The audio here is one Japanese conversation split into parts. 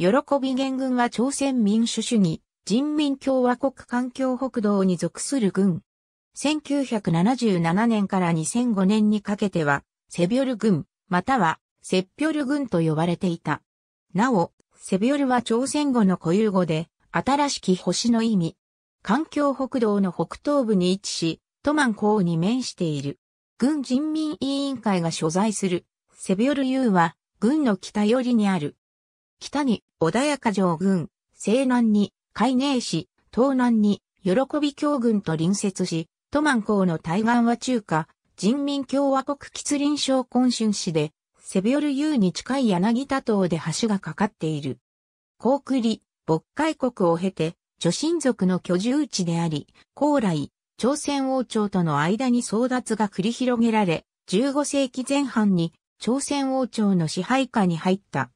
喜び元軍は朝鮮民主主義、人民共和国環境北道に属する軍。1977年から2005年にかけては、セビョル軍、または、セッピョル軍と呼ばれていた。なお、セビョルは朝鮮語の固有語で、新しき星の意味。環境北道の北東部に位置し、トマン港に面している。軍人民委員会が所在する、セビョル U は、軍の北寄りにある、北に穏やか城軍、西南に海寧市、東南に喜び峡軍と隣接し、都満港の対岸は中華、人民共和国吉林省昆春市で、セビオル優に近い柳田島で橋がかかっている。高句里、渤海国を経て、女神族の居住地であり、高来、朝鮮王朝との間に争奪が繰り広げられ、15世紀前半に朝鮮王朝の支配下に入った。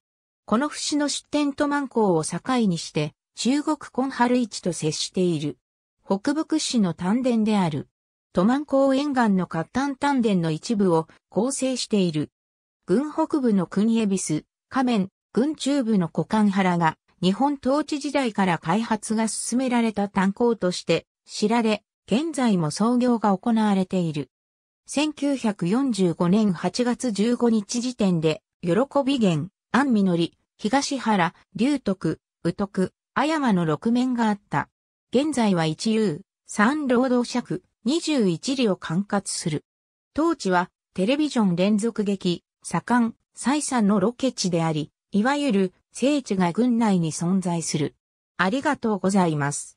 この節の出店と万港を境にして、中国根春市と接している。北部屈指の丹田である。都万港沿岸の活丹丹田の一部を構成している。軍北部の国恵比寿、仮面、軍中部の古漢原が、日本統治時代から開発が進められた炭鉱として知られ、現在も操業が行われている。1945年8月15日時点で、喜び源、安実、東原、龍徳、宇徳、阿山の6面があった。現在は一遊、三労働尺、二21里を管轄する。当地は、テレビジョン連続劇、左官、再三のロケ地であり、いわゆる、聖地が軍内に存在する。ありがとうございます。